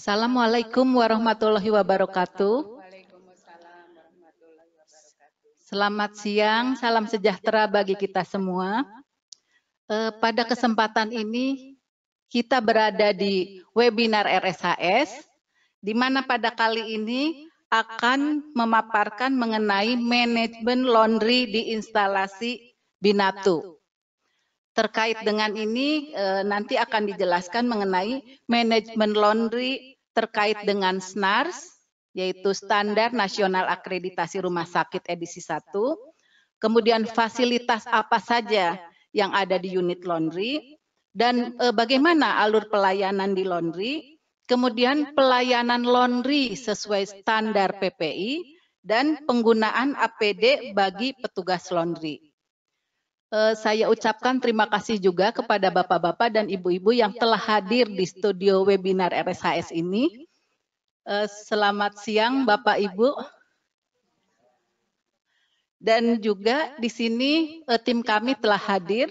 Assalamualaikum warahmatullahi wabarakatuh. Selamat siang, salam sejahtera bagi kita semua. Eh, pada kesempatan ini, kita berada di webinar RSHS, di mana pada kali ini akan memaparkan mengenai manajemen laundry di instalasi Binatu terkait dengan ini eh, nanti akan dijelaskan mengenai manajemen laundry terkait dengan SNARS, yaitu Standar Nasional Akreditasi Rumah Sakit edisi 1. Kemudian fasilitas apa saja yang ada di unit laundry dan eh, bagaimana alur pelayanan di laundry. Kemudian pelayanan laundry sesuai standar PPI dan penggunaan APD bagi petugas laundry. Eh, saya ucapkan terima kasih juga kepada Bapak-Bapak dan Ibu-Ibu yang telah hadir di studio webinar RSHS ini. Eh, selamat siang Bapak Ibu. Dan juga di sini eh, tim kami telah hadir.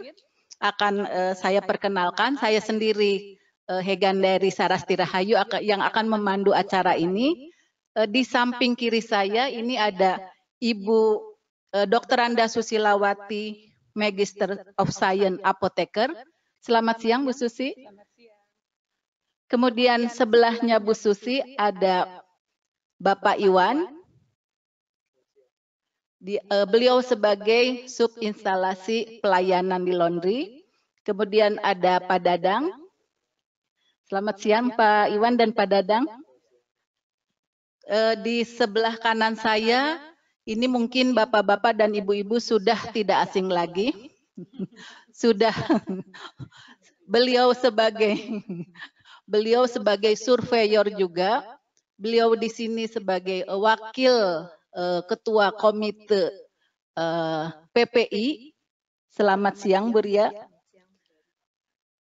Akan saya perkenalkan, saya sendiri Hegan dari Sarasti Hayu yang akan memandu acara ini. Di samping kiri saya ini ada Ibu Dr. Anda Susilawati Magister of Science Apoteker. Selamat siang Bu Susi. Kemudian sebelahnya Bu Susi ada Bapak Iwan. Di, uh, beliau sebagai subinstalasi pelayanan di laundry. Kemudian ada Pak Dadang. Selamat siang Pak Iwan dan Pak Dadang. Uh, di sebelah kanan saya ini mungkin bapak-bapak dan ibu-ibu sudah tidak asing lagi. sudah beliau sebagai beliau sebagai surveyor juga. Beliau di sini sebagai wakil uh, ketua komite uh, eh, PPI. Selamat siang Buria.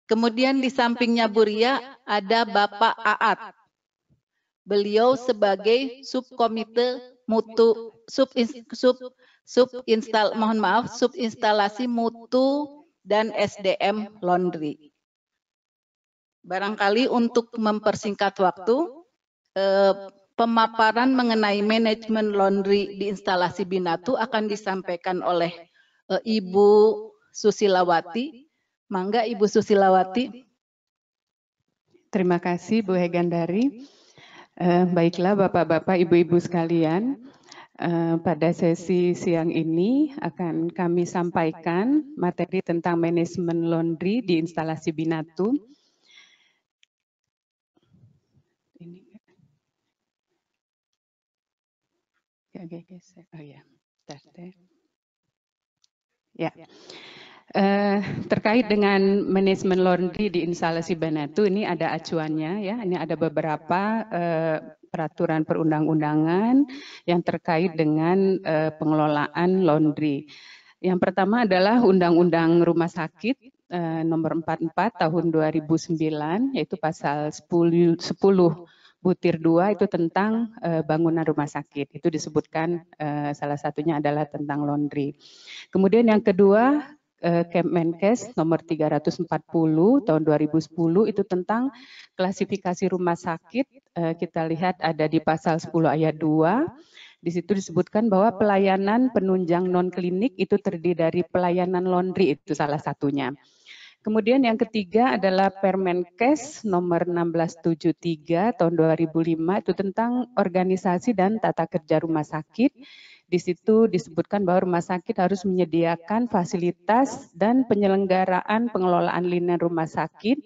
Kemudian di sampingnya Buria ada Bapak Aat. Beliau sebagai subkomite mutu sub sub sub instal mohon maaf sub instalasi mutu dan SDM laundry. Barangkali untuk mempersingkat waktu eh, pemaparan mengenai manajemen laundry di instalasi Binatu akan disampaikan oleh eh, Ibu Susilawati. Mangga Ibu Susilawati. Terima kasih Bu Hegandari. Eh, baiklah Bapak-bapak, Ibu-ibu sekalian, Eh, pada sesi siang ini akan kami sampaikan materi tentang manajemen laundry di instalasi Binatu. Ya. Ya, oh ya, ya. Eh, terkait dengan manajemen laundry di instalasi binatu ini ada acuannya ya. Ini ada beberapa eh, peraturan perundang-undangan yang terkait dengan uh, pengelolaan laundry. Yang pertama adalah Undang-Undang Rumah Sakit uh, nomor 44 tahun 2009 yaitu pasal 10 10 butir 2 itu tentang uh, bangunan rumah sakit. Itu disebutkan uh, salah satunya adalah tentang laundry. Kemudian yang kedua Eh, Kemenkes nomor 340 tahun 2010 itu tentang klasifikasi rumah sakit. Eh, kita lihat ada di pasal 10 ayat 2. Di situ disebutkan bahwa pelayanan penunjang non klinik itu terdiri dari pelayanan laundry itu salah satunya. Kemudian yang ketiga adalah Permenkes nomor 1673 tahun 2005 itu tentang organisasi dan tata kerja rumah sakit di situ disebutkan bahwa rumah sakit harus menyediakan fasilitas dan penyelenggaraan pengelolaan linen rumah sakit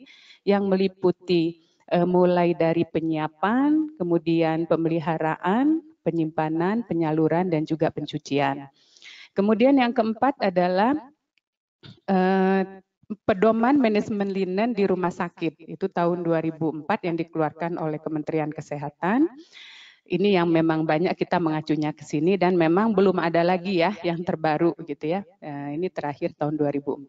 yang meliputi e, mulai dari penyiapan, kemudian pemeliharaan, penyimpanan, penyaluran, dan juga pencucian. Kemudian yang keempat adalah e, pedoman manajemen linen di rumah sakit itu tahun 2004 yang dikeluarkan oleh Kementerian Kesehatan ini yang memang banyak kita mengacunya ke sini dan memang belum ada lagi ya yang terbaru gitu ya. Eh, ini terakhir tahun 2004.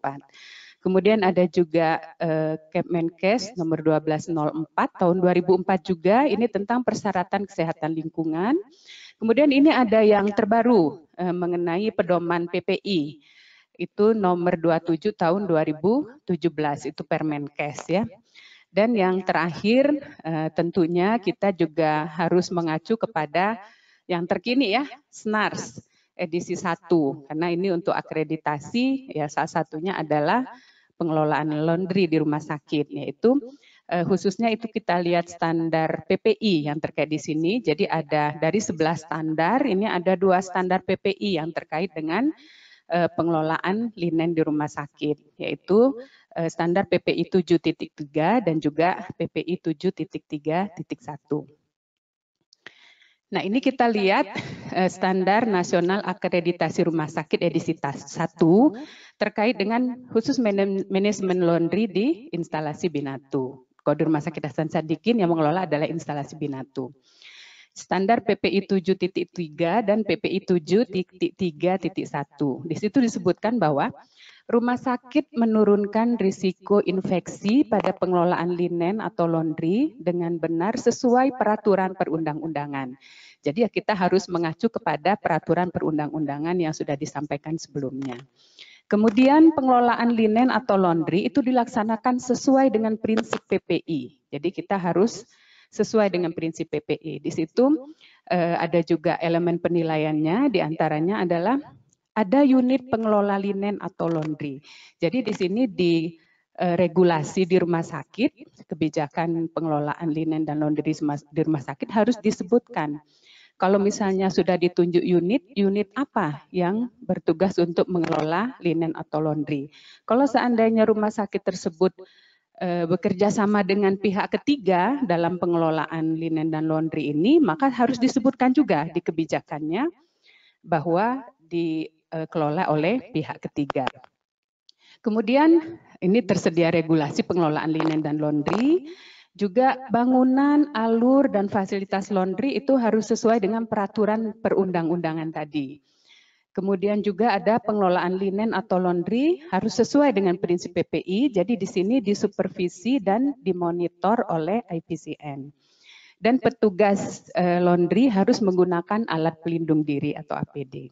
Kemudian ada juga eh, Kemenkes nomor 1204 tahun 2004 juga ini tentang persyaratan kesehatan lingkungan. Kemudian ini ada yang terbaru eh, mengenai pedoman PPI. Itu nomor 27 tahun 2017 itu Permenkes ya. Dan yang iya. terakhir eh, tentunya iya. kita juga harus mengacu kepada yang terkini ya, iya. SNARS edisi 1. Karena ini untuk akreditasi ya salah satunya adalah pengelolaan laundry di rumah sakit yaitu eh, eh, khususnya itu kita lihat standar PPI yang terkait di sini. Jadi ada dari 11 standar ini ada dua standar PPI yang terkait dengan pengelolaan linen di rumah sakit yaitu Eh, standar PPI 7.3 dan juga PPI 7.3.1. Nah, nah, ini kita lihat eh, eh, standar nasional akreditasi rumah sakit edisi 1 terkait dengan khusus manajemen laundry di instalasi Binatu. Kode Rumah Sakit Hasan Sadikin yang mengelola adalah instalasi Binatu. Standar PPI 7.3 dan PPI 7.3.1. Di situ disebutkan bahwa Rumah sakit menurunkan risiko infeksi pada pengelolaan linen atau laundry dengan benar sesuai peraturan perundang-undangan. Jadi ya kita harus mengacu kepada peraturan perundang-undangan yang sudah disampaikan sebelumnya. Kemudian pengelolaan linen atau laundry itu dilaksanakan sesuai dengan prinsip PPI. Jadi kita harus sesuai dengan prinsip PPI. Di situ eh, ada juga elemen penilaiannya, diantaranya adalah ada unit pengelola linen atau laundry. Jadi di sini di e, regulasi di rumah sakit, kebijakan pengelolaan linen dan laundry di rumah sakit harus disebutkan. Kalau misalnya sudah ditunjuk unit, unit apa yang bertugas untuk mengelola linen atau laundry. Kalau seandainya rumah sakit tersebut e, bekerja sama dengan pihak ketiga dalam pengelolaan linen dan laundry ini, maka harus disebutkan juga di kebijakannya bahwa di dikelola eh, oleh pihak ketiga. Kemudian ini tersedia regulasi pengelolaan linen dan laundry. Juga bangunan, alur, dan fasilitas laundry itu harus sesuai dengan peraturan perundang-undangan tadi. Kemudian juga ada pengelolaan linen atau laundry harus sesuai dengan prinsip PPI. Jadi di sini disupervisi dan dimonitor oleh IPCN. Dan petugas eh, laundry harus menggunakan alat pelindung diri atau APD.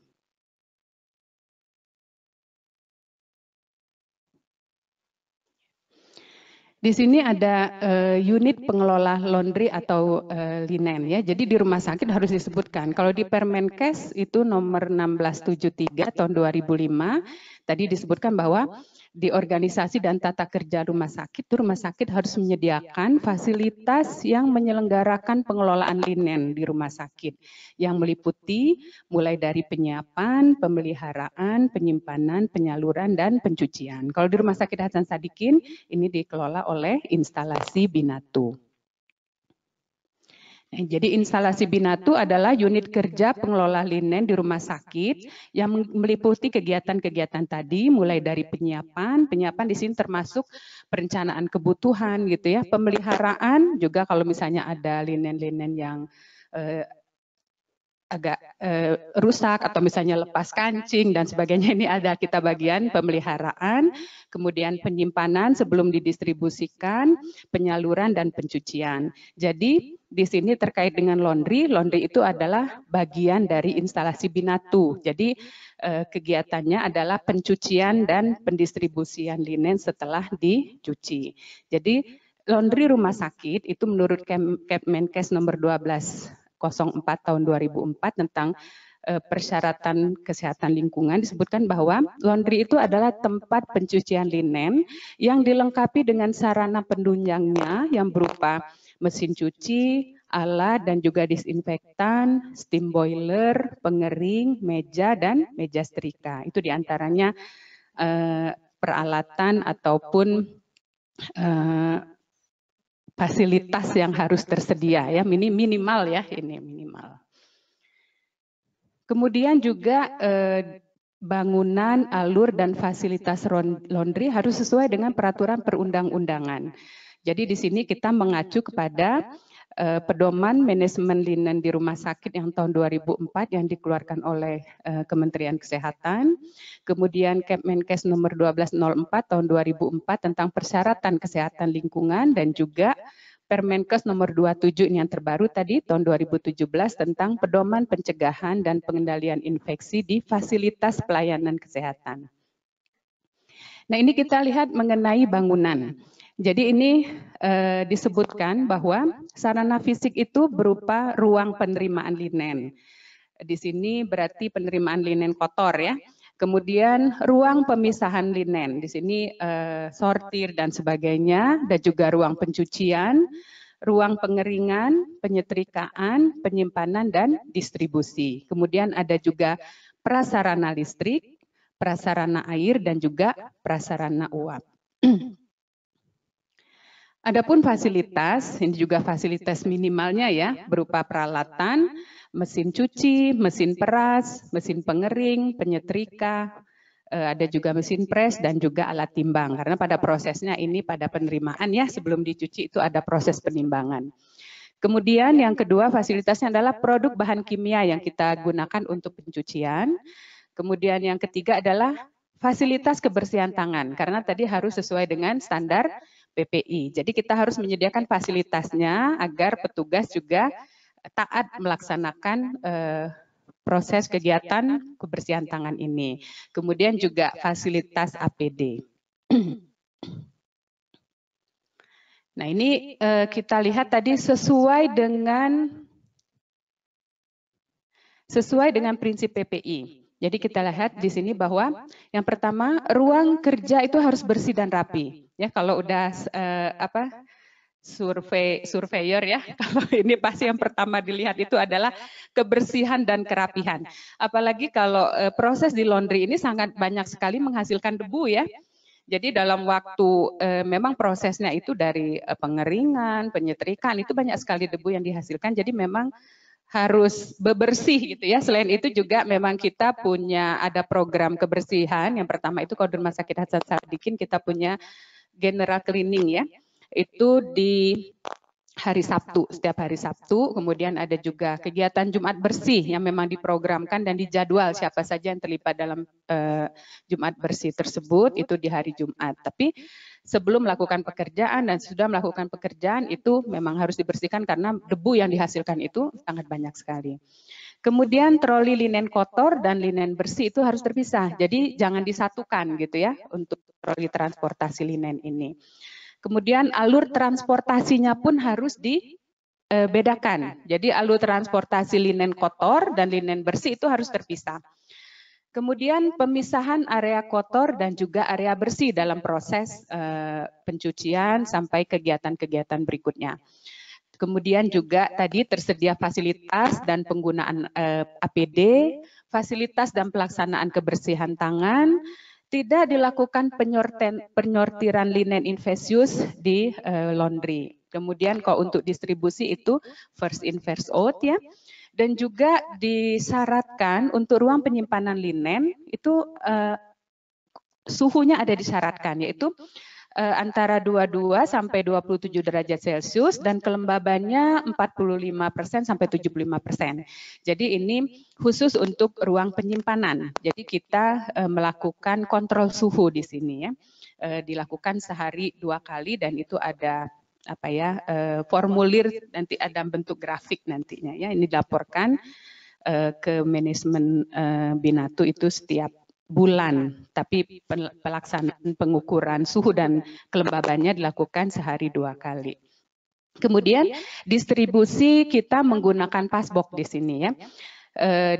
Di sini ada uh, unit pengelola laundry atau uh, linen ya. Jadi di rumah sakit harus disebutkan. Kalau di Permenkes itu nomor 1673 tahun 2005 tadi disebutkan bahwa di organisasi dan tata kerja rumah sakit, rumah sakit harus menyediakan iya. fasilitas yang menyelenggarakan pengelolaan linen di rumah sakit yang meliputi mulai dari penyiapan, pemeliharaan, penyimpanan, penyaluran dan pencucian. Kalau di rumah sakit Hasan Sadikin ini dikelola oleh instalasi Binatu. Eh, jadi instalasi Binatu adalah unit kerja pengelola linen di rumah sakit yang meliputi kegiatan-kegiatan tadi mulai dari penyiapan, penyiapan di sini termasuk perencanaan kebutuhan gitu ya, pemeliharaan juga kalau misalnya ada linen-linen yang eh, agak eh, rusak atau misalnya lepas kancing dan sebagainya ini ada kita bagian pemeliharaan, kemudian penyimpanan sebelum didistribusikan, penyaluran dan pencucian. Jadi di sini terkait dengan laundry, laundry itu adalah bagian dari instalasi binatu. Jadi eh, kegiatannya adalah pencucian dan pendistribusian linen setelah dicuci. Jadi laundry rumah sakit itu menurut Kemenkes nomor 12 04 tahun 2004 tentang eh, persyaratan kesehatan lingkungan disebutkan bahwa laundry itu adalah tempat pencucian linen yang dilengkapi dengan sarana pendunjangnya yang berupa mesin cuci, alat dan juga disinfektan, steam boiler, pengering, meja dan meja setrika. Itu diantaranya eh, peralatan ataupun eh, fasilitas yang harus tersedia ya mini minimal ya ini minimal. Kemudian juga eh, bangunan, alur dan fasilitas laundry harus sesuai dengan peraturan perundang-undangan. Jadi di sini kita mengacu kepada uh, pedoman manajemen linen di rumah sakit yang tahun 2004 yang dikeluarkan oleh uh, Kementerian Kesehatan. Kemudian Kemenkes nomor 1204 tahun 2004 tentang persyaratan kesehatan lingkungan dan juga Permenkes nomor 27 yang terbaru tadi tahun 2017 tentang pedoman pencegahan dan pengendalian infeksi di fasilitas pelayanan kesehatan. Nah, ini kita lihat mengenai bangunan. Jadi ini eh, disebutkan bahwa sarana fisik itu berupa ruang penerimaan linen. Di sini berarti penerimaan linen kotor ya. Kemudian ruang pemisahan linen, di sini eh, sortir dan sebagainya, dan juga ruang pencucian, ruang pengeringan, penyetrikaan, penyimpanan, dan distribusi. Kemudian ada juga prasarana listrik, prasarana air, dan juga prasarana uap. Adapun fasilitas, ini juga fasilitas minimalnya ya, berupa peralatan, mesin cuci, mesin peras, mesin pengering, penyetrika, eh, ada juga mesin pres dan juga alat timbang. Karena pada prosesnya ini pada penerimaan ya, sebelum dicuci itu ada proses penimbangan. Kemudian yang kedua fasilitasnya adalah produk bahan kimia yang kita gunakan untuk pencucian. Kemudian yang ketiga adalah fasilitas kebersihan tangan karena tadi harus sesuai dengan standar PPI. Jadi kita harus menyediakan fasilitasnya agar petugas juga taat melaksanakan eh, proses kegiatan kebersihan tangan ini. Kemudian juga fasilitas APD. Nah ini eh, kita lihat tadi sesuai dengan sesuai dengan prinsip PPI. Jadi kita lihat di sini bahwa yang pertama ruang kerja itu harus bersih dan rapi. Ya kalau udah eh, eh, apa survei surveyor ya, ya. kalau ini pasti yang pertama dilihat itu adalah kebersihan dan kerapihan. Apalagi kalau eh, proses di eh, laundry ini sangat banyak sekali ya. menghasilkan debu ya. Jadi dalam waktu eh, eh, memang prosesnya itu dari eh, pengeringan, penyetrikaan itu banyak sekali debu yang dihasilkan. Jadi memang harus bebersih gitu ya. Selain itu juga memang kita punya ada program kebersihan. Yang pertama itu kalau di Rumah Sakit Hasan Sadikin kita punya general cleaning ya. Itu di hari Sabtu, setiap hari Sabtu. Kemudian ada juga kegiatan Jumat bersih yang memang diprogramkan dan dijadwal siapa saja yang terlibat dalam uh, Jumat bersih tersebut itu di hari Jumat. Tapi sebelum melakukan pekerjaan dan sudah melakukan pekerjaan itu memang harus dibersihkan karena debu yang dihasilkan itu sangat banyak sekali. Kemudian troli linen kotor dan linen bersih itu harus terpisah. Jadi jangan disatukan gitu ya untuk troli transportasi linen ini. Kemudian alur transportasinya pun harus dibedakan. Eh, Jadi alur transportasi linen kotor dan linen bersih itu harus terpisah. Kemudian pemisahan area kotor dan juga area bersih dalam proses eh, pencucian sampai kegiatan-kegiatan berikutnya. Kemudian juga tadi tersedia fasilitas dan penggunaan eh, APD, fasilitas dan pelaksanaan kebersihan tangan, tidak dilakukan penyortiran linen infesius di eh, laundry. Kemudian kalau untuk distribusi itu first in first out ya. Dan juga disyaratkan untuk ruang penyimpanan linen itu eh, suhunya ada disyaratkan yaitu eh, antara 22 sampai 27 derajat Celcius dan kelembabannya 45% sampai 75%. Jadi ini khusus untuk ruang penyimpanan. Jadi kita eh, melakukan kontrol suhu di sini ya. Eh, dilakukan sehari dua kali dan itu ada apa ya uh, formulir nanti ada bentuk iya. grafik nantinya ya ini iya, dilaporkan uh, ke manajemen uh, Binatu itu setiap bulan tapi pelaksanaan pengukuran suhu dan kelembabannya dilakukan sehari dua kali. Kemudian distribusi kita menggunakan pasbok di sini ya, ya.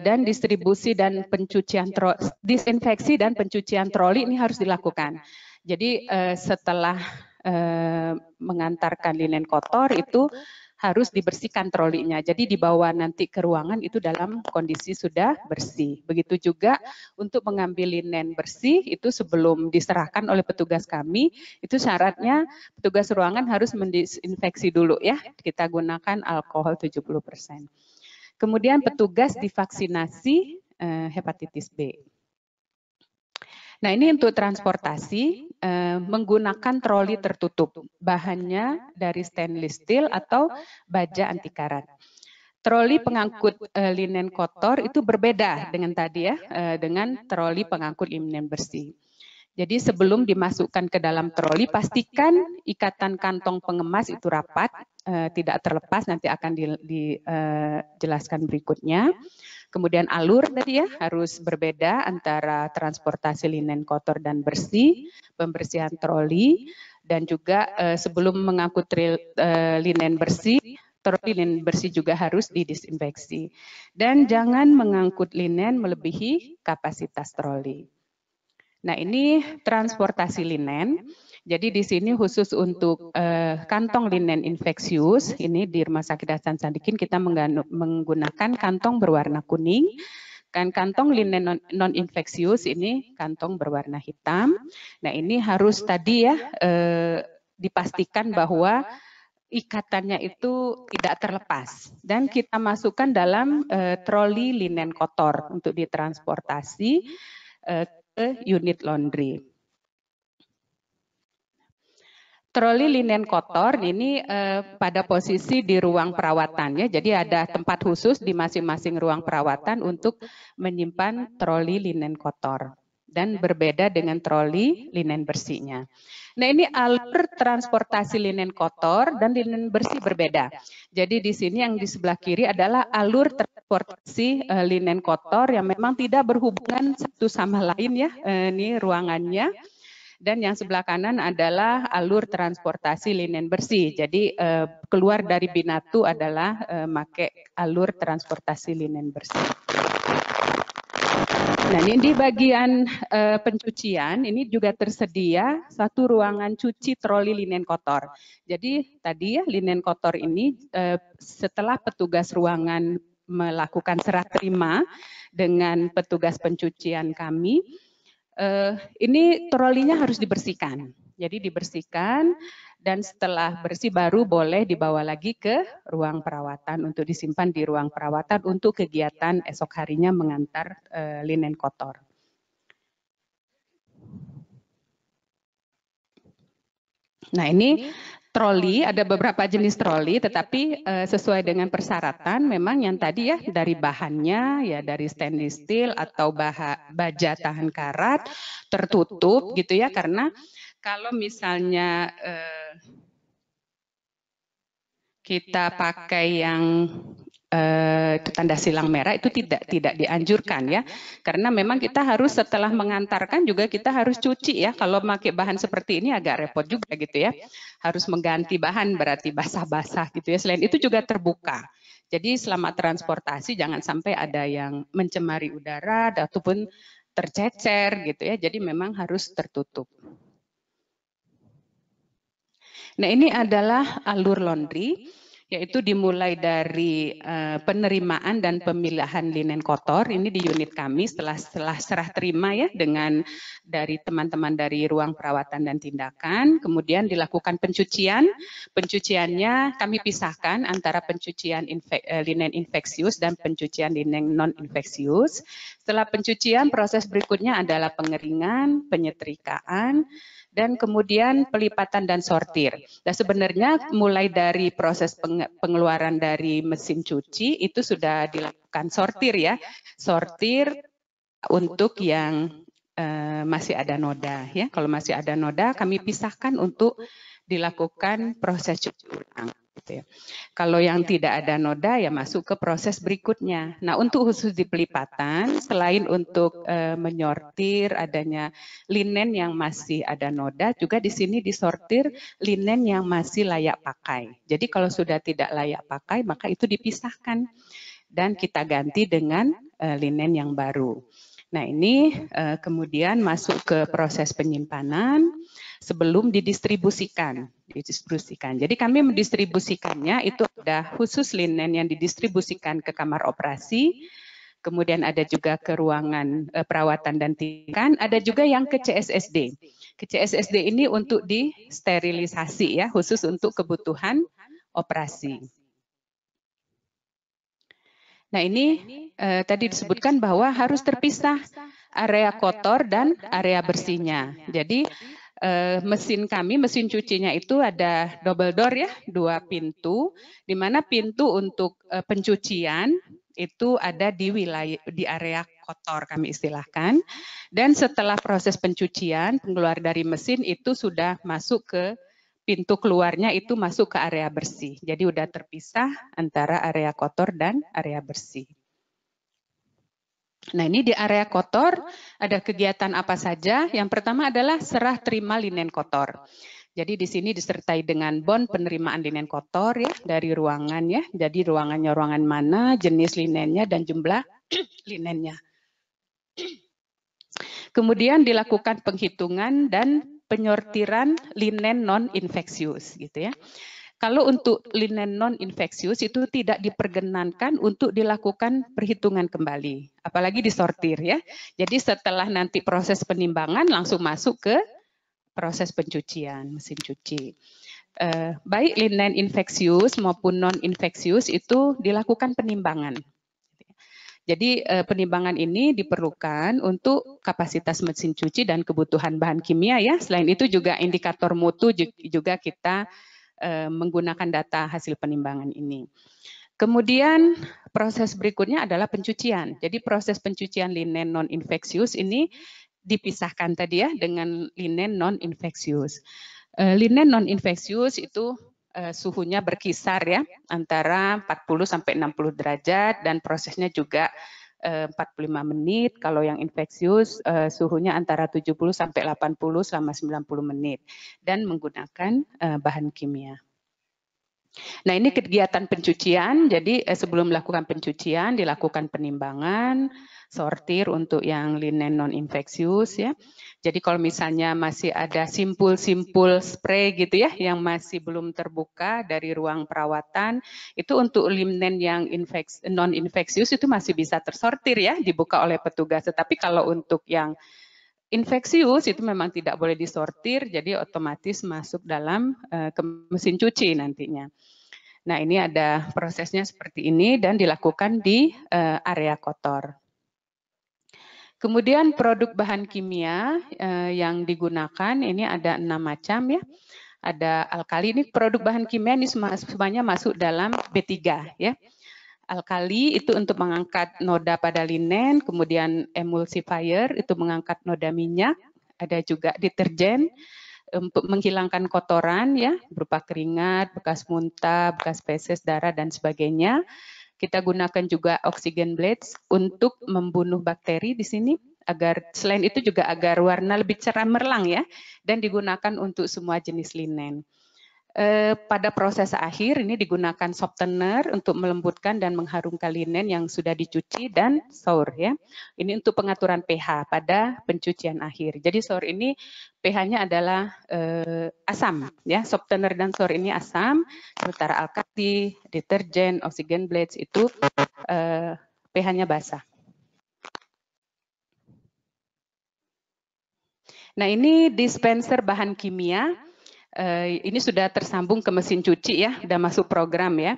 dan distribusi dan pencucian tro, disinfeksi dan pencucian troli ini harus dilakukan. Jadi setelah Eh, mengantarkan linen kotor itu harus dibersihkan trolinya. Jadi dibawa nanti ke ruangan itu dalam kondisi sudah bersih. Begitu juga untuk mengambil linen bersih itu sebelum diserahkan oleh petugas kami, itu syaratnya petugas ruangan harus mendisinfeksi dulu ya. Kita gunakan alkohol 70%. Kemudian petugas divaksinasi eh, hepatitis B. Nah ini untuk transportasi eh, menggunakan troli tertutup, bahannya dari stainless steel atau baja anti karat. Troli pengangkut eh, linen kotor itu berbeda dengan tadi ya, eh, dengan troli pengangkut linen bersih. Jadi sebelum dimasukkan ke dalam troli, pastikan ikatan kantong pengemas itu rapat, eh, tidak terlepas, nanti akan dijelaskan di, eh, berikutnya. Kemudian alur tadi ya harus berbeda antara transportasi linen kotor dan bersih, pembersihan troli, dan juga eh, sebelum mengangkut tril, eh, linen bersih, troli linen bersih juga harus didisinfeksi. Dan jangan mengangkut linen melebihi kapasitas troli. Nah ini transportasi linen. Jadi di sini khusus untuk eh, kantong linen infeksius, ini di Rumah Sakit Hasan Sadikin kita menggunakan kantong berwarna kuning, kan kantong linen non-infeksius ini kantong berwarna hitam. Nah ini harus tadi ya uh, dipastikan bahwa ikatannya itu tidak terlepas dan kita masukkan dalam uh, troli linen kotor untuk ditransportasi uh, ke unit laundry. Troli linen kotor ini eh, pada posisi di ruang perawatannya, jadi ada tempat khusus di masing-masing ruang perawatan untuk menyimpan troli linen kotor dan berbeda dengan troli linen bersihnya. Nah ini alur transportasi linen kotor dan linen bersih berbeda. Jadi di sini yang di sebelah kiri adalah alur transportasi eh, linen kotor yang memang tidak berhubungan satu sama lain ya. Eh, ini ruangannya dan yang sebelah kanan adalah alur transportasi linen bersih. Jadi eh, keluar dari Binatu adalah eh, make alur transportasi linen bersih. Nah, ini di bagian uh, pencucian ini juga tersedia satu ruangan cuci troli linen kotor. Jadi tadi ya linen kotor ini uh, setelah petugas ruangan melakukan serah terima dengan petugas pencucian kami, eh, ini trolinya harus dibersihkan. Jadi dibersihkan dan setelah bersih baru boleh dibawa lagi ke ruang perawatan untuk disimpan di ruang perawatan untuk kegiatan esok harinya mengantar eh, linen kotor. Nah ini troli, ada beberapa jenis troli, tetapi uh, sesuai dengan persyaratan memang yang tadi ya dari bahannya ya dari stainless steel atau baha, baja tahan karat tertutup gitu ya karena kalau misalnya uh, kita pakai yang eh, tanda silang merah itu tidak tidak dianjurkan ya karena memang kita harus setelah mengantarkan juga kita harus cuci ya kalau pakai bahan seperti ini agak repot juga gitu ya harus mengganti bahan berarti basah-basah gitu ya selain itu juga terbuka jadi selama transportasi jangan sampai ada yang mencemari udara ataupun tercecer gitu ya jadi memang harus tertutup Nah ini adalah alur laundry yaitu dimulai dari uh, penerimaan dan pemilahan linen kotor ini di unit kami setelah setelah serah terima ya dengan dari teman-teman dari ruang perawatan dan tindakan kemudian dilakukan pencucian pencuciannya kami pisahkan antara pencucian infek, uh, linen infeksius dan pencucian linen non infeksius setelah pencucian proses berikutnya adalah pengeringan penyetrikaan dan kemudian pelipatan dan sortir. Nah, sebenarnya mulai dari proses pengeluaran dari mesin cuci itu sudah dilakukan sortir ya. Sortir untuk yang eh, masih ada noda ya. Kalau masih ada noda kami pisahkan untuk dilakukan proses cuci ulang. Gitu ya. Kalau yang iya. tidak ada noda ya masuk ke proses berikutnya. Nah untuk khusus di pelipatan, selain untuk uh, menyortir adanya linen yang masih ada noda, juga di sini disortir linen yang masih layak pakai. Jadi kalau sudah tidak layak pakai maka itu dipisahkan dan kita ganti dengan uh, linen yang baru. Nah ini uh, kemudian masuk ke proses penyimpanan sebelum didistribusikan. didistribusikan. Jadi kami mendistribusikannya itu ada khusus linen yang didistribusikan ke kamar operasi, kemudian ada juga ke ruangan eh, perawatan dan tindakan, ada juga yang ke CSSD. Ke CSSD ini untuk disterilisasi ya, khusus untuk kebutuhan operasi. Nah ini eh, tadi disebutkan bahwa harus terpisah area kotor dan area bersihnya. Jadi eh, mesin kami, mesin cucinya itu ada double door ya, dua pintu, di mana pintu untuk eh, pencucian itu ada di wilayah di area kotor kami istilahkan. Dan setelah proses pencucian, pengeluar dari mesin itu sudah masuk ke pintu keluarnya itu masuk ke area bersih. Jadi udah terpisah antara area kotor dan area bersih. Nah, ini di area kotor ada kegiatan apa saja? Yang pertama adalah serah terima linen kotor. Jadi di sini disertai dengan bon penerimaan linen kotor ya dari ruangan ya. Jadi ruangannya ruangan mana, jenis linennya dan jumlah linennya. Kemudian dilakukan penghitungan dan penyortiran linen non infeksius gitu ya. Kalau untuk linen non-infeksius itu tidak diperkenankan untuk dilakukan perhitungan kembali, apalagi disortir ya. Jadi setelah nanti proses penimbangan langsung masuk ke proses pencucian, mesin cuci. Eh, baik linen infeksius maupun non-infeksius itu dilakukan penimbangan. Jadi eh, penimbangan ini diperlukan untuk kapasitas mesin cuci dan kebutuhan bahan kimia ya. Selain itu juga indikator mutu juga kita Eh, menggunakan data hasil penimbangan ini. Kemudian proses berikutnya adalah pencucian. Jadi proses pencucian linen non-infeksius ini dipisahkan tadi ya dengan linen non-infeksius. Eh, linen non-infeksius itu eh, suhunya berkisar ya antara 40 sampai 60 derajat dan prosesnya juga 45 eh, menit, kalau yang infeksius eh, suhunya antara 70 sampai 80 selama 90 menit dan menggunakan eh, bahan kimia. Nah ini kegiatan pencucian, jadi sebelum melakukan pencucian dilakukan penimbangan, sortir untuk yang linen non-infeksius ya. Jadi kalau misalnya masih ada simpul-simpul spray gitu ya yang masih belum terbuka dari ruang perawatan, itu untuk linen yang infeks non-infeksius itu masih bisa tersortir ya, dibuka oleh petugas. Tetapi kalau untuk yang infeksius itu memang tidak boleh disortir, jadi otomatis masuk dalam uh, ke mesin cuci nantinya. Nah, ini ada prosesnya seperti ini dan dilakukan di uh, area kotor. Kemudian produk bahan kimia eh, yang digunakan ini ada enam macam ya. Ada alkali ini produk bahan kimia ini semuanya masuk dalam B3 ya. Alkali itu untuk mengangkat noda pada linen, kemudian emulsifier itu mengangkat noda minyak, ada juga deterjen untuk menghilangkan kotoran ya berupa keringat, bekas muntah, bekas feses, darah dan sebagainya. Kita gunakan juga oksigen blades untuk membunuh bakteri di sini agar selain itu juga agar warna lebih cerah merlang ya dan digunakan untuk semua jenis linen. Eh, pada proses akhir ini digunakan softener untuk melembutkan dan mengharumkan linen yang sudah dicuci dan sour ya. Ini untuk pengaturan pH pada pencucian akhir. Jadi sour ini pH-nya adalah eh, asam ya. Softener dan sour ini asam, sementara alkali, deterjen, oxygen blades itu eh, pH-nya basah. Nah, ini dispenser bahan kimia Uh, ini sudah tersambung ke mesin cuci ya, sudah ya. masuk program ya. ya.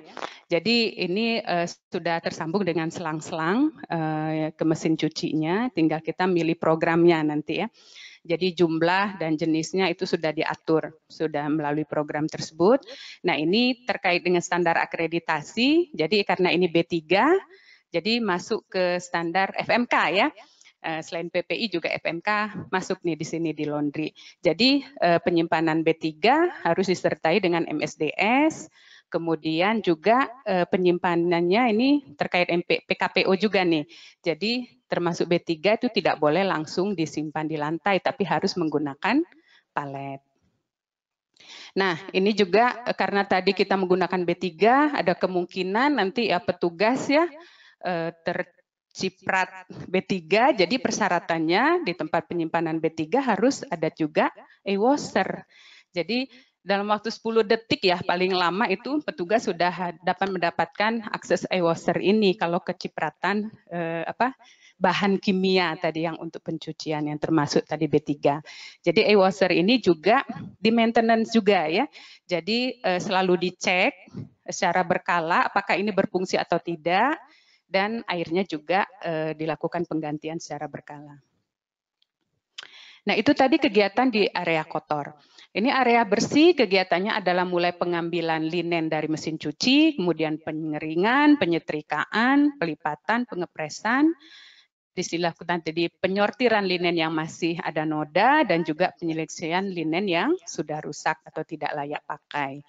Jadi ini uh, sudah tersambung dengan selang-selang uh, ke mesin cucinya, tinggal kita milih programnya nanti ya. Jadi jumlah dan jenisnya itu sudah diatur, sudah melalui program tersebut. Nah ini terkait dengan standar akreditasi, jadi karena ini B3, jadi masuk ke standar FMK ya. Eh, selain PPI juga FMK masuk nih di sini di laundry. Jadi eh, penyimpanan B3 harus disertai dengan MSDS, kemudian juga eh, penyimpanannya ini terkait MP, PKPO juga nih. Jadi termasuk B3 itu tidak boleh langsung disimpan di lantai, tapi harus menggunakan palet. Nah, ini juga karena tadi kita menggunakan B3, ada kemungkinan nanti ya petugas ya ter Ciprat B3, jadi persyaratannya di tempat penyimpanan B3 harus ada juga e-washer. Jadi dalam waktu 10 detik ya paling lama itu petugas sudah dapat mendapatkan akses e-washer ini kalau kecipratan eh, apa bahan kimia tadi yang untuk pencucian yang termasuk tadi B3. Jadi e-washer ini juga di maintenance juga ya. Jadi eh, selalu dicek secara berkala apakah ini berfungsi atau tidak dan airnya juga eh, dilakukan penggantian secara berkala. Nah, itu tadi kegiatan di area kotor. Ini area bersih, kegiatannya adalah mulai pengambilan linen dari mesin cuci, kemudian pengeringan, penyetrikaan, pelipatan, pengepresan, nanti tadi penyortiran linen yang masih ada noda, dan juga penyeleksian linen yang sudah rusak atau tidak layak pakai.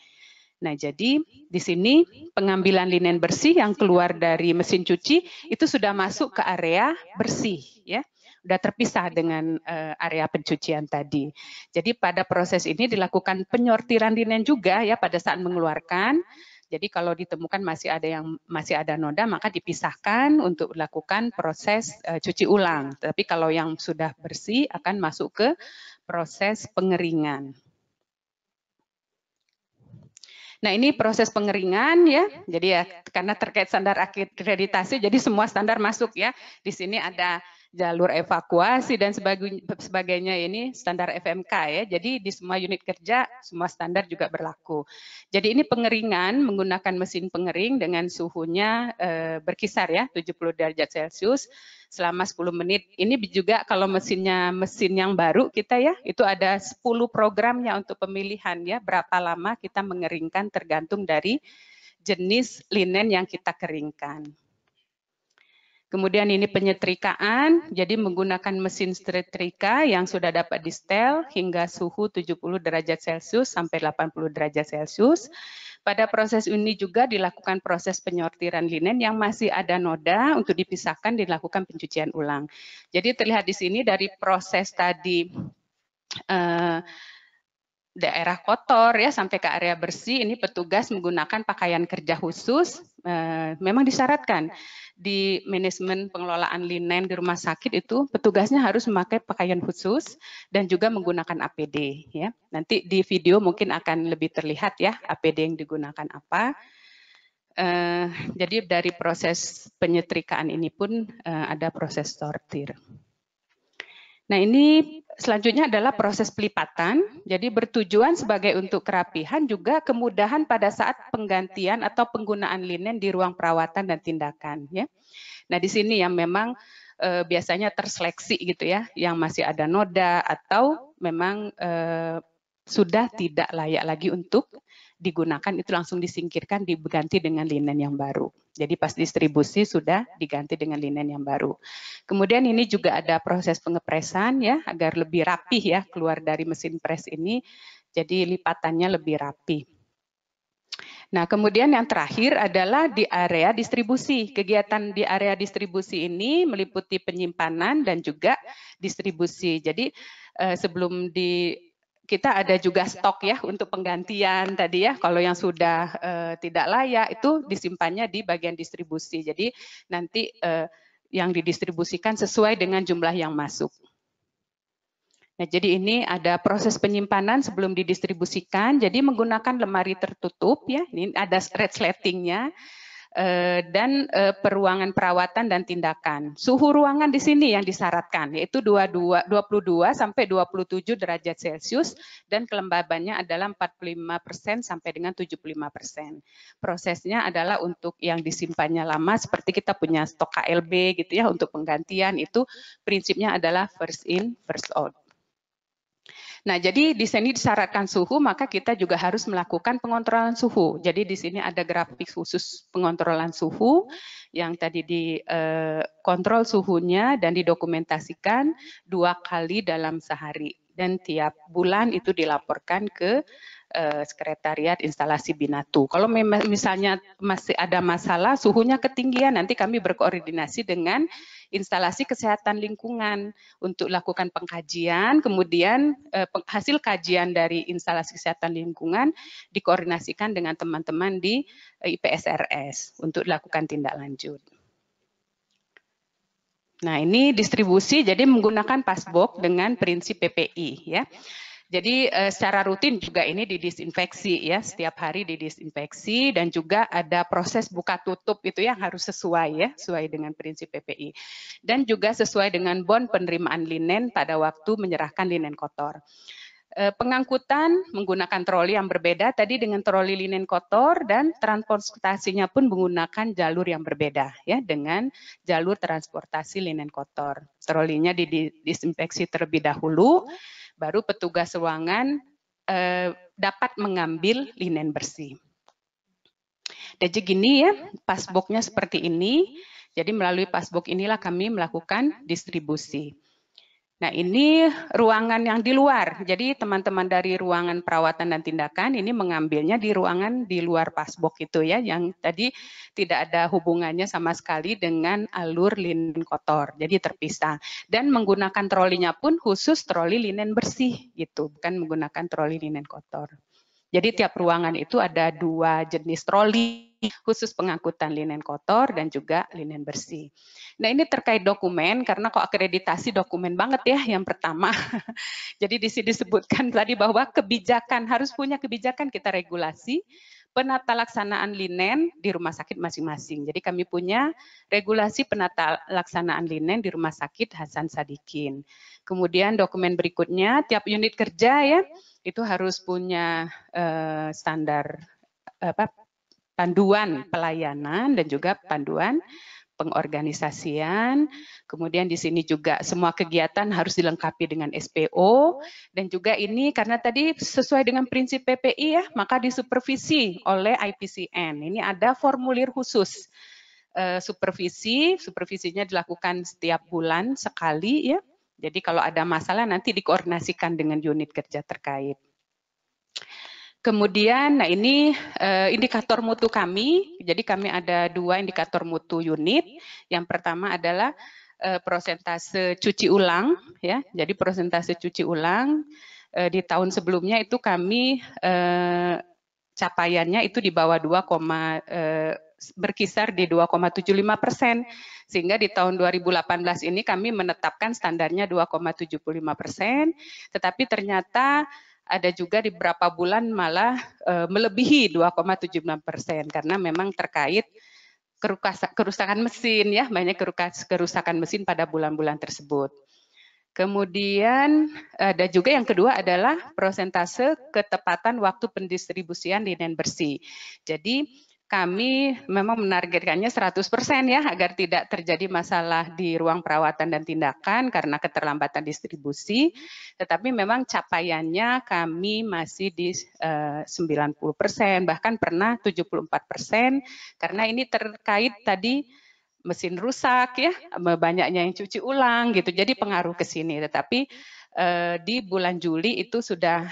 Nah, jadi di sini pengambilan linen bersih yang keluar dari mesin cuci itu sudah masuk ke area bersih ya. Sudah terpisah dengan uh, area pencucian tadi. Jadi pada proses ini dilakukan penyortiran linen juga ya pada saat mengeluarkan. Jadi kalau ditemukan masih ada yang masih ada noda maka dipisahkan untuk dilakukan proses uh, cuci ulang. Tapi kalau yang sudah bersih akan masuk ke proses pengeringan. Nah, ini proses pengeringan ya. Jadi ya karena terkait standar akreditasi jadi semua standar masuk ya. Di sini ada jalur evakuasi dan sebagainya ini standar FMK ya. Jadi di semua unit kerja semua standar juga berlaku. Jadi ini pengeringan menggunakan mesin pengering dengan suhunya eh, berkisar ya 70 derajat Celcius selama 10 menit. Ini juga kalau mesinnya mesin yang baru kita ya, itu ada 10 programnya untuk pemilihan ya, berapa lama kita mengeringkan tergantung dari jenis linen yang kita keringkan. Kemudian ini penyetrikaan, jadi menggunakan mesin setrika yang sudah dapat di setel hingga suhu 70 derajat Celcius sampai 80 derajat Celcius. Pada proses ini juga dilakukan proses penyortiran linen yang masih ada noda untuk dipisahkan dilakukan pencucian ulang. Jadi terlihat di sini dari proses tadi eh, daerah kotor ya sampai ke area bersih ini petugas menggunakan pakaian kerja khusus eh, memang disyaratkan di manajemen pengelolaan linen di rumah sakit itu petugasnya harus memakai pakaian khusus dan juga menggunakan APD ya. Nanti di video mungkin akan lebih terlihat ya APD yang digunakan apa. Uh, jadi dari proses penyetrikaan ini pun uh, ada proses sortir. Nah, ini selanjutnya adalah proses pelipatan. Jadi bertujuan sebagai untuk kerapihan juga kemudahan pada saat penggantian atau penggunaan linen di ruang perawatan dan tindakan ya. Nah, di sini yang memang e, biasanya terseleksi gitu ya, yang masih ada noda atau memang e, sudah tidak layak lagi untuk digunakan itu langsung disingkirkan diganti dengan linen yang baru. Jadi pas distribusi sudah diganti dengan linen yang baru. Kemudian ini juga ada proses pengepresan ya agar lebih rapi ya keluar dari mesin pres ini. Jadi lipatannya lebih rapi. Nah, kemudian yang terakhir adalah di area distribusi. Kegiatan di area distribusi ini meliputi penyimpanan dan juga distribusi. Jadi eh, sebelum di kita ada juga stok ya untuk penggantian tadi ya kalau yang sudah uh, tidak layak itu disimpannya di bagian distribusi jadi nanti uh, yang didistribusikan sesuai dengan jumlah yang masuk Nah, jadi ini ada proses penyimpanan sebelum didistribusikan. Jadi menggunakan lemari tertutup ya. Ini ada red slatingnya. Eh, dan eh, peruangan perawatan dan tindakan. Suhu ruangan di sini yang disyaratkan yaitu 22 22 sampai 27 derajat Celcius dan kelembabannya adalah 45% sampai dengan 75%. Prosesnya adalah untuk yang disimpannya lama seperti kita punya stok KLB gitu ya untuk penggantian itu prinsipnya adalah first in first out. Nah, jadi di sini disyaratkan suhu, maka kita juga harus melakukan pengontrolan suhu. Jadi di sini ada grafik khusus pengontrolan suhu yang tadi di eh, suhunya dan didokumentasikan dua kali dalam sehari dan tiap bulan itu dilaporkan ke Eh, sekretariat instalasi Binatu. Kalau misalnya masih ada masalah suhunya ketinggian, nanti kami berkoordinasi dengan instalasi kesehatan lingkungan untuk lakukan pengkajian, kemudian eh, hasil kajian dari instalasi kesehatan lingkungan dikoordinasikan dengan teman-teman di eh, IPSRS untuk lakukan tindak lanjut. Nah, ini distribusi jadi menggunakan pasbok dengan prinsip PPI ya. Jadi eh, secara rutin juga ini didisinfeksi ya, setiap hari didisinfeksi dan juga ada proses buka tutup itu yang harus sesuai ya, sesuai dengan prinsip PPI. Dan juga sesuai dengan bon penerimaan linen pada waktu menyerahkan linen kotor eh, pengangkutan menggunakan troli yang berbeda tadi dengan troli linen kotor dan transportasinya pun menggunakan jalur yang berbeda ya dengan jalur transportasi linen kotor. Trolinya didisinfeksi terlebih dahulu baru petugas ruangan eh, dapat mengambil linen bersih. Jadi gini ya, pasboknya seperti ini. Jadi melalui pasbok inilah kami melakukan distribusi. Nah, ini ruangan yang di luar. Jadi teman-teman dari ruangan perawatan dan tindakan ini mengambilnya di ruangan di luar pasbok itu ya, yang tadi tidak ada hubungannya sama sekali dengan alur linen kotor. Jadi terpisah. Dan menggunakan trolinya pun khusus troli linen bersih gitu, bukan menggunakan troli linen kotor. Jadi tiap ruangan itu ada dua jenis troli khusus pengangkutan linen kotor dan juga linen bersih. Nah ini terkait dokumen karena kok akreditasi dokumen banget ya yang pertama. Jadi di sini disebutkan tadi bahwa kebijakan harus punya kebijakan kita regulasi penata laksanaan linen di rumah sakit masing-masing. Jadi kami punya regulasi penata laksanaan linen di rumah sakit Hasan Sadikin. Kemudian dokumen berikutnya tiap unit kerja ya itu harus punya eh, standar apa panduan pelayanan dan juga panduan pengorganisasian. Kemudian di sini juga semua kegiatan harus dilengkapi dengan SPO dan juga ini karena tadi sesuai dengan prinsip PPI ya, maka disupervisi oleh IPCN. Ini ada formulir khusus eh, supervisi, supervisinya dilakukan setiap bulan sekali ya jadi kalau ada masalah nanti dikoordinasikan dengan unit kerja terkait. Kemudian, nah ini uh, indikator mutu kami. Jadi kami ada dua indikator mutu unit. Yang pertama adalah uh, prosentase cuci ulang, ya. Jadi prosentase cuci ulang uh, di tahun sebelumnya itu kami uh, capaiannya itu di bawah 2, uh, berkisar di 2,75 persen. Sehingga di tahun 2018 ini kami menetapkan standarnya 2,75 persen, tetapi ternyata ada juga di beberapa bulan malah e, melebihi 2,76 persen karena memang terkait kerusakan mesin ya banyak kerusakan mesin pada bulan-bulan tersebut. Kemudian ada juga yang kedua adalah prosentase ketepatan waktu pendistribusian linen bersih. Jadi kami memang menargetkannya 100% ya agar tidak terjadi masalah di ruang perawatan dan tindakan karena keterlambatan distribusi. Tetapi memang capaiannya kami masih di eh, uh, 90% bahkan pernah 74% karena ini terkait tadi mesin rusak ya, banyaknya yang cuci ulang gitu. Jadi pengaruh ke sini tetapi eh, di bulan Juli itu sudah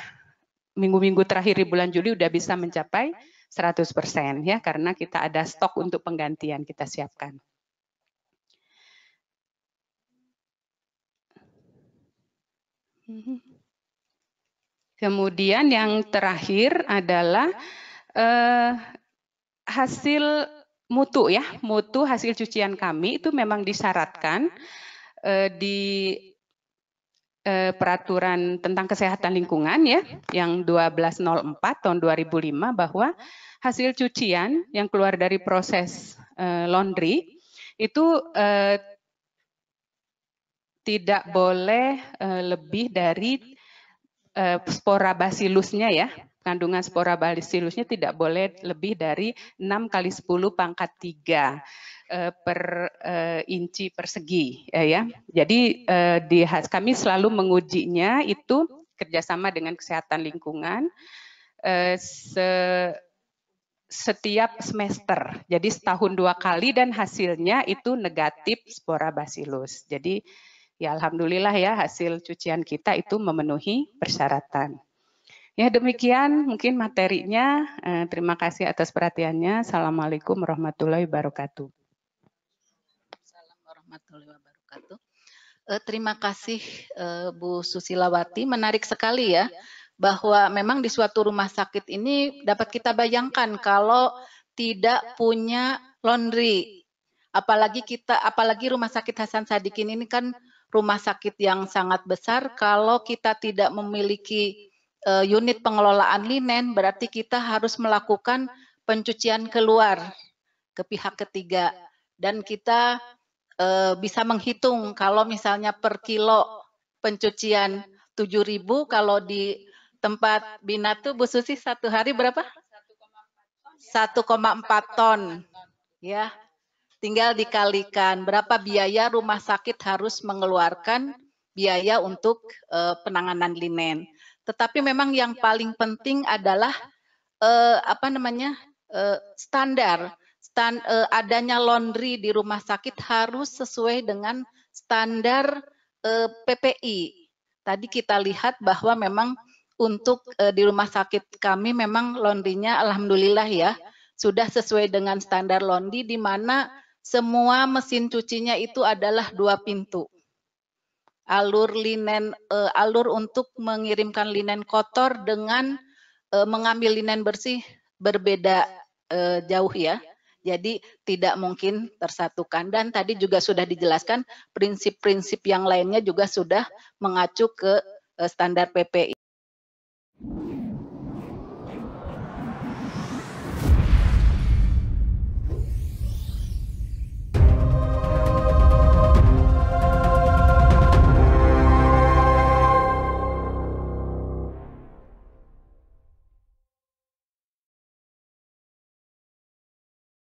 minggu-minggu terakhir di bulan Juli sudah bisa mencapai 100% ya karena kita ada stok untuk penggantian kita siapkan. Kemudian yang terakhir adalah eh, hasil mutu ya, mutu hasil cucian kami itu memang disyaratkan eh, di Eh, peraturan tentang kesehatan lingkungan ya yang 1204 tahun 2005 bahwa hasil cucian yang keluar dari proses eh, laundry itu eh, tidak boleh lebih dari spora basilusnya ya kandungan spora basilusnya tidak boleh lebih dari 6 kali 10 pangkat 3. Eh, per eh, inci persegi eh, ya. Jadi di kami selalu mengujinya itu kerjasama dengan kesehatan lingkungan se, setiap semester. Jadi setahun dua kali dan hasilnya itu negatif spora bacillus. Jadi ya alhamdulillah ya hasil cucian kita itu memenuhi persyaratan. Ya demikian mungkin materinya. Terima kasih atas perhatiannya. Assalamualaikum warahmatullahi wabarakatuh warahmatullahi wabarakatuh. Eh, terima kasih eh, Bu Susilawati, menarik sekali ya bahwa memang di suatu rumah sakit ini dapat kita bayangkan kalau tidak punya laundry. Apalagi kita apalagi rumah sakit Hasan Sadikin ini kan rumah sakit yang sangat besar kalau kita tidak memiliki eh, unit pengelolaan linen berarti kita harus melakukan pencucian keluar ke pihak ketiga dan kita e, bisa menghitung kalau misalnya per kilo pencucian 7.000 kalau di tempat bina tuh Bu Susi satu hari berapa? 1,4 ton. Ya. Tinggal dikalikan berapa biaya rumah sakit harus mengeluarkan biaya untuk uh, penanganan linen. Tetapi memang yang paling penting adalah uh, apa namanya? Uh, standar stand, uh, eh, adanya laundry di rumah sakit harus sesuai dengan standar uh, eh, PPI. Tadi kita lihat bahwa memang untuk uh, di rumah sakit kami memang laundrynya alhamdulillah ya sudah sesuai dengan standar laundry di mana semua mesin cucinya itu adalah dua pintu. Alur linen uh, alur untuk mengirimkan linen kotor dengan uh, mengambil linen bersih berbeda uh, jauh ya. Jadi tidak mungkin tersatukan. Dan tadi juga sudah dijelaskan prinsip-prinsip yang lainnya juga sudah mengacu ke eh, standar PPI.